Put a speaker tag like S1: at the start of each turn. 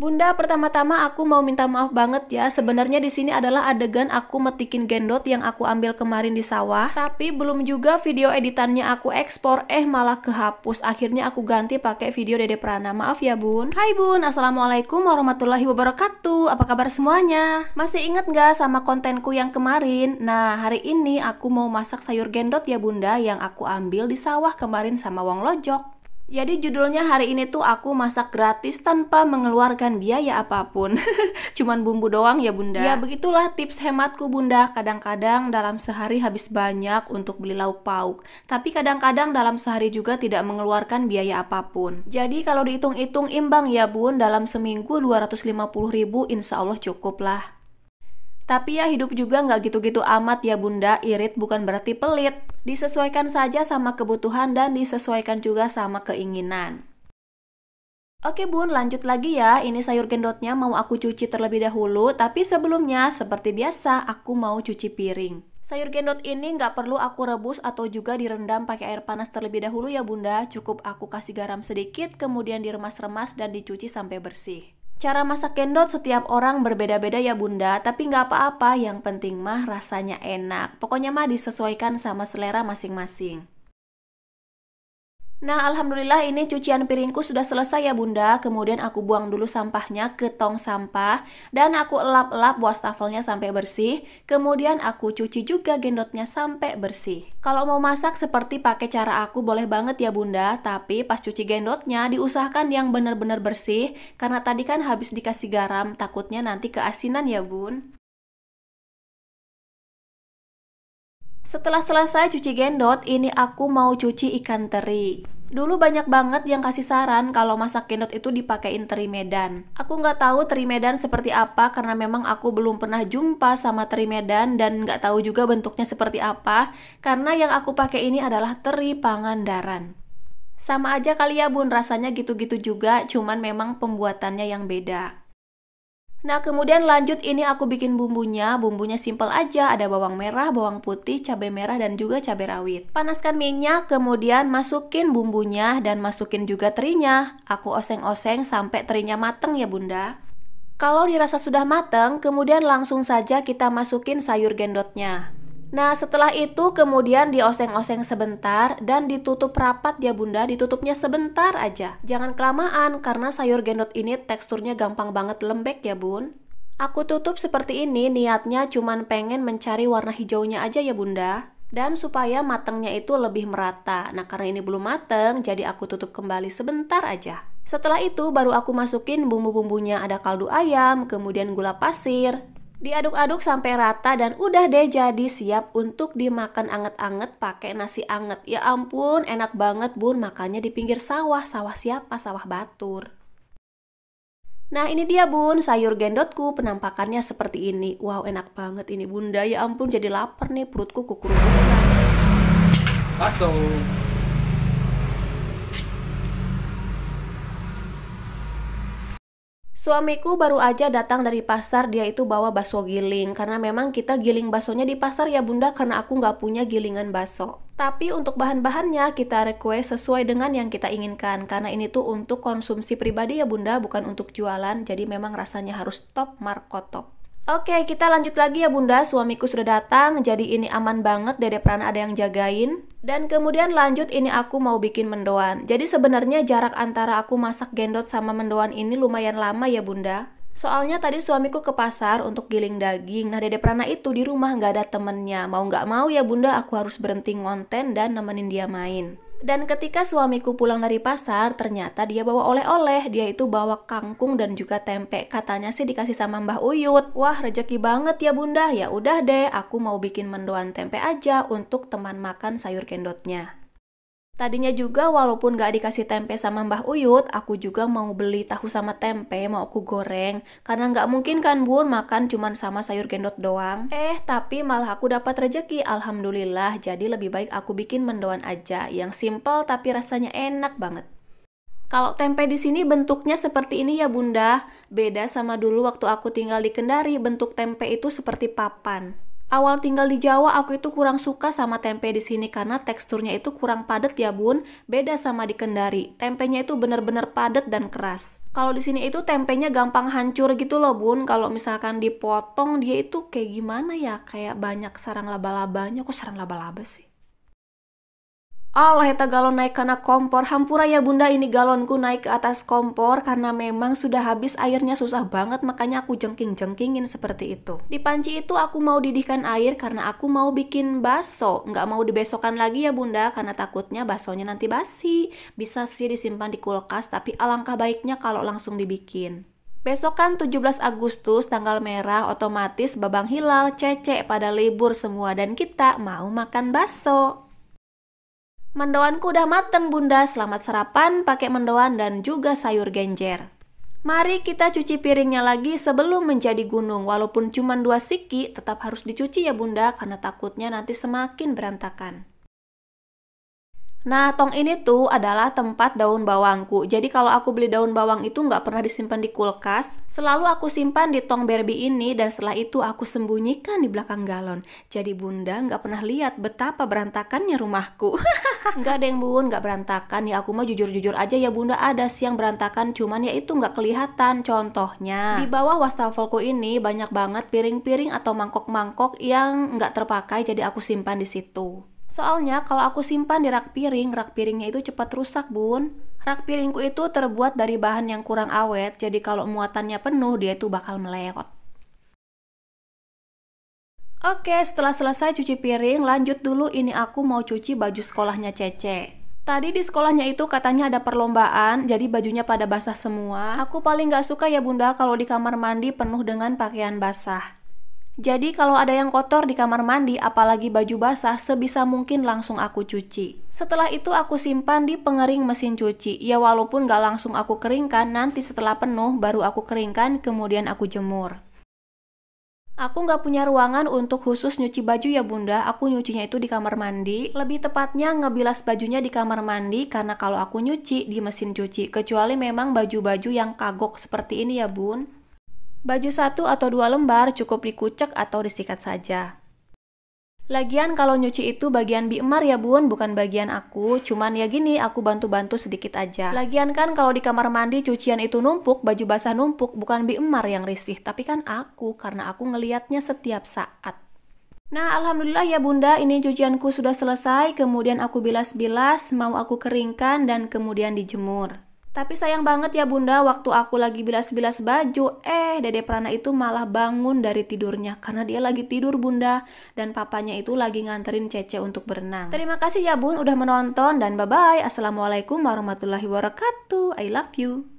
S1: Bunda, pertama-tama aku mau minta maaf banget ya. Sebenarnya di sini adalah adegan aku metikin gendot yang aku ambil kemarin di sawah, tapi belum juga video editannya aku ekspor, eh malah kehapus. Akhirnya aku ganti pakai video Dede Prana. Maaf ya, Bun. Hai Bun, Assalamualaikum warahmatullahi wabarakatuh. Apa kabar semuanya? Masih inget gak sama kontenku yang kemarin? Nah, hari ini aku mau masak sayur gendot ya Bunda yang aku ambil di sawah kemarin sama Wong Lojok. Jadi judulnya hari ini tuh aku masak gratis tanpa mengeluarkan biaya apapun. Cuman bumbu doang ya bunda. Ya begitulah tips hematku bunda. Kadang-kadang dalam sehari habis banyak untuk beli lauk pauk. Tapi kadang-kadang dalam sehari juga tidak mengeluarkan biaya apapun. Jadi kalau dihitung-hitung imbang ya bun, dalam seminggu 250 ribu insya Allah cukup lah. Tapi ya hidup juga nggak gitu-gitu amat ya bunda, irit bukan berarti pelit. Disesuaikan saja sama kebutuhan dan disesuaikan juga sama keinginan. Oke bun, lanjut lagi ya. Ini sayur gendotnya mau aku cuci terlebih dahulu, tapi sebelumnya, seperti biasa, aku mau cuci piring. Sayur gendot ini nggak perlu aku rebus atau juga direndam pakai air panas terlebih dahulu ya bunda. Cukup aku kasih garam sedikit, kemudian diremas-remas dan dicuci sampai bersih. Cara masak gendot setiap orang berbeda-beda ya bunda, tapi nggak apa-apa, yang penting mah rasanya enak. Pokoknya mah disesuaikan sama selera masing-masing. Nah, alhamdulillah ini cucian piringku sudah selesai ya Bunda. Kemudian aku buang dulu sampahnya ke tong sampah dan aku elap-elap wastafelnya sampai bersih. Kemudian aku cuci juga gendotnya sampai bersih. Kalau mau masak seperti pakai cara aku boleh banget ya Bunda, tapi pas cuci gendotnya diusahakan yang benar-benar bersih karena tadi kan habis dikasih garam, takutnya nanti keasinan ya Bun. Setelah selesai cuci gendot, ini aku mau cuci ikan teri. Dulu banyak banget yang kasih saran kalau masak gendot itu dipakein teri Medan. Aku nggak tahu teri Medan seperti apa karena memang aku belum pernah jumpa sama teri Medan dan nggak tahu juga bentuknya seperti apa karena yang aku pakai ini adalah teri Pangandaran. Sama aja kali ya bun, rasanya gitu-gitu juga, cuman memang pembuatannya yang beda. Nah, kemudian lanjut ini aku bikin bumbunya. Bumbunya simple aja, ada bawang merah, bawang putih, cabai merah dan juga cabai rawit. Panaskan minyak, kemudian masukin bumbunya dan masukin juga terinya. Aku oseng-oseng sampai terinya mateng ya, Bunda. Kalau dirasa sudah mateng, kemudian langsung saja kita masukin sayur gendotnya. Nah setelah itu kemudian dioseng-oseng sebentar dan ditutup rapat ya bunda, ditutupnya sebentar aja. Jangan kelamaan karena sayur gendot ini teksturnya gampang banget lembek ya bun. Aku tutup seperti ini niatnya cuman pengen mencari warna hijaunya aja ya bunda. Dan supaya matangnya itu lebih merata. Nah karena ini belum mateng jadi aku tutup kembali sebentar aja. Setelah itu baru aku masukin bumbu-bumbunya ada kaldu ayam, kemudian gula pasir, Diaduk-aduk sampai rata dan udah deh jadi siap untuk dimakan anget-anget pakai nasi anget. Ya ampun, enak banget bun makannya di pinggir sawah. Sawah siapa? Sawah Batur. Nah ini dia bun, sayur gendotku penampakannya seperti ini. Wow enak banget ini bunda, ya ampun jadi lapar nih perutku kukurubukan. Masuk. Suamiku baru aja datang dari pasar, dia itu bawa bakso giling. Karena memang kita giling baksonya di pasar ya bunda, karena aku nggak punya gilingan bakso. Tapi untuk bahan-bahannya kita request sesuai dengan yang kita inginkan. Karena ini tuh untuk konsumsi pribadi ya bunda, bukan untuk jualan. Jadi memang rasanya harus top markotop. Oke, kita lanjut lagi ya Bunda. Suamiku sudah datang, jadi ini aman banget. Dede peran ada yang jagain. Dan kemudian lanjut ini aku mau bikin mendoan. Jadi sebenarnya jarak antara aku masak gendot sama mendoan ini lumayan lama ya bunda. Soalnya tadi suamiku ke pasar untuk giling daging. Nah dede Prana itu di rumah nggak ada temennya. Mau nggak mau ya bunda aku harus berhenti ngonten dan nemenin dia main. Dan ketika suamiku pulang dari pasar, ternyata dia bawa oleh-oleh. Dia itu bawa kangkung dan juga tempe. Katanya sih dikasih sama Mbah Uyut. Wah, rejeki banget ya Bunda. Ya udah deh, aku mau bikin mendoan tempe aja untuk teman makan sayur kendotnya. Tadinya juga walaupun gak dikasih tempe sama Mbah Uyut, aku juga mau beli tahu sama tempe, mau aku goreng. Karena gak mungkin kan bun makan cuma sama sayur gendot doang. Eh, tapi malah aku dapat rejeki, alhamdulillah. Jadi lebih baik aku bikin mendoan aja, yang simple tapi rasanya enak banget. Kalau tempe di sini bentuknya seperti ini ya bunda, beda sama dulu waktu aku tinggal di Kendari, bentuk tempe itu seperti papan. Awal tinggal di Jawa, aku itu kurang suka sama tempe di sini karena teksturnya itu kurang padat ya bun. Beda sama di Kendari, tempenya itu bener-bener padat dan keras. Kalau di sini itu tempenya gampang hancur gitu loh bun. Kalau misalkan dipotong dia itu kayak gimana ya, kayak banyak sarang laba-labanya. Kok sarang laba-laba sih? Allah eta galon naik karena kompor hampura ya bunda ini galonku naik ke atas kompor karena memang sudah habis airnya susah banget makanya aku jengking-jengkingin seperti itu di panci itu aku mau didihkan air karena aku mau bikin baso nggak mau dibesokan lagi ya bunda karena takutnya basonya nanti basi bisa sih disimpan di kulkas tapi alangkah baiknya kalau langsung dibikin Besok kan 17 Agustus tanggal merah otomatis babang hilal cece pada libur semua dan kita mau makan bakso. Mendoanku udah mateng bunda, selamat sarapan pakai mendoan dan juga sayur genjer. Mari kita cuci piringnya lagi sebelum menjadi gunung, walaupun cuma dua siki tetap harus dicuci ya bunda karena takutnya nanti semakin berantakan. Nah, tong ini tuh adalah tempat daun bawangku. Jadi kalau aku beli daun bawang itu nggak pernah disimpan di kulkas, selalu aku simpan di tong berbi ini dan setelah itu aku sembunyikan di belakang galon. Jadi bunda nggak pernah lihat betapa berantakannya rumahku. nggak ada yang bun, nggak berantakan. Ya aku mah jujur-jujur aja ya bunda ada sih yang berantakan, cuman ya itu nggak kelihatan. Contohnya, di bawah wastafelku ini banyak banget piring-piring atau mangkok-mangkok yang nggak terpakai jadi aku simpan di situ. Soalnya kalau aku simpan di rak piring, rak piringnya itu cepat rusak, Bun. Rak piringku itu terbuat dari bahan yang kurang awet, jadi kalau muatannya penuh, dia itu bakal meleot. Oke, setelah selesai cuci piring, lanjut dulu ini aku mau cuci baju sekolahnya Cece. Tadi di sekolahnya itu katanya ada perlombaan, jadi bajunya pada basah semua. Aku paling gak suka ya bunda kalau di kamar mandi penuh dengan pakaian basah. Jadi kalau ada yang kotor di kamar mandi, apalagi baju basah, sebisa mungkin langsung aku cuci. Setelah itu aku simpan di pengering mesin cuci. Ya walaupun gak langsung aku keringkan, nanti setelah penuh baru aku keringkan, kemudian aku jemur. Aku nggak punya ruangan untuk khusus nyuci baju ya bunda, aku nyucinya itu di kamar mandi. Lebih tepatnya ngebilas bajunya di kamar mandi karena kalau aku nyuci di mesin cuci, kecuali memang baju-baju yang kagok seperti ini ya bun. Baju satu atau dua lembar cukup dikucek atau disikat saja. Lagian kalau nyuci itu bagian Emar ya bun, bukan bagian aku. Cuman ya gini, aku bantu-bantu sedikit aja. Lagian kan kalau di kamar mandi cucian itu numpuk, baju basah numpuk, bukan Emar yang risih. Tapi kan aku, karena aku ngeliatnya setiap saat. Nah, alhamdulillah ya bunda, ini cucianku sudah selesai, kemudian aku bilas-bilas, mau aku keringkan dan kemudian dijemur. Tapi sayang banget ya bunda, waktu aku lagi bilas-bilas baju, eh dede Prana itu malah bangun dari tidurnya karena dia lagi tidur bunda dan papanya itu lagi nganterin Cece untuk berenang. Terima kasih ya bun udah menonton dan bye-bye. Assalamualaikum warahmatullahi wabarakatuh. I love you.